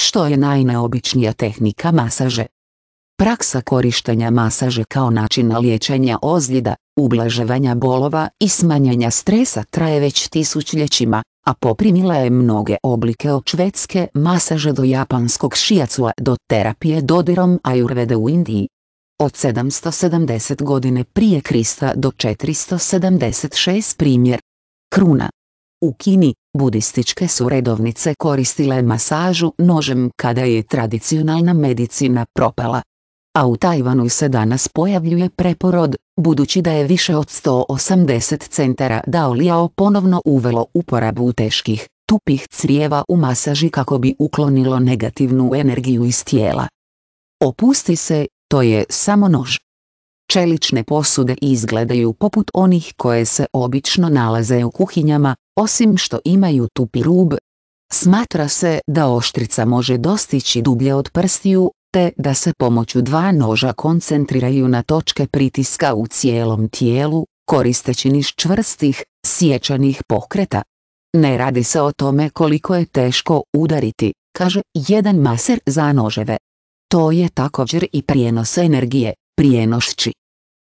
što je najneobičnija tehnika masaže. Praksa korištenja masaže kao načina liječenja ozljeda, ublaževanja bolova i smanjenja stresa traje već tisućljećima, a poprimila je mnoge oblike od švedske masaže do japanskog šijacua do terapije dodirom ajurvede u Indiji. Od 770 godine prije Krista do 476 primjer. Kruna u Kini, budističke su redovnice koristile masažu nožem kada je tradicionalna medicina propala. A u Tajvanu se danas pojavljuje preporod, budući da je više od 180 centara Daolijao ponovno uvelo uporabu teških, tupih crijeva u masaži kako bi uklonilo negativnu energiju iz tijela. Opusti se, to je samo nož. Čelične posude izgledaju poput onih koje se obično nalaze u kuhinjama, osim što imaju tupi rub. Smatra se da oštrica može dostići dublje od prstiju, te da se pomoću dva noža koncentriraju na točke pritiska u cijelom tijelu, koristeći niš čvrstih, sjećanih pokreta. Ne radi se o tome koliko je teško udariti, kaže jedan maser za noževe. To je također i prijenos energije, prijenošći